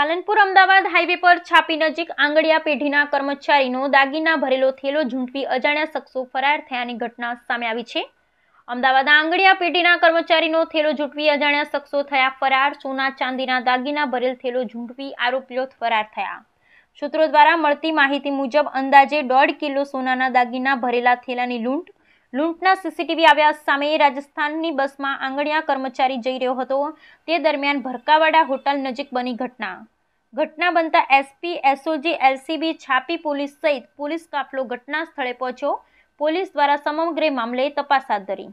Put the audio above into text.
Palanpur Ahmedabad highway પર છાપી નજીક આંગળિયા પેઢીના કર્મચારીનો દાગીના ભરેલો થેલો ઝૂંટવી અજાણ્યા શખ્સો ફરાર થયાની ઘટના સામે આવી છે અમદાવાદના આંગળિયા પેઢીના કર્મચારીનો થેલો ઝૂંટવી અજાણ્યા શખ્સો થયા ફરાર સોના ચાંદીના દાગીના ભરેલ થેલો ઝૂંટવી આરોપીઓ ફરાર થયા સૂત્રો દ્વારા મળતી માહિતી મુજબ અંદાજે દોઢ કિલો સોનાના દાગીના ભરેલા થેલાની લૂંટ લૂંટના સીસીટીવી આવ્યા સામે રાજસ્થાનની બસમાં આંગણિયા કર્મચારી જઈ રહ્યો હતો તે દરમિયાન ભરકાવાડા હોટલ નજીક બની ઘટના ઘટના બનતા SP SOG LCB Chhapi police સહિત પોલીસ કાફલો ઘટના સ્થળે પહોંચ્યો પોલીસ દ્વારા સમગ્ર મામલે તપાસ હાથ ધરી